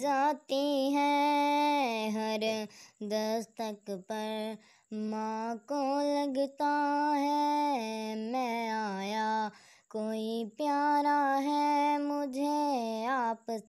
जाती हैं हर दस्तक पर माँ को लगता है मैं आया कोई प्यारा है मुझे आप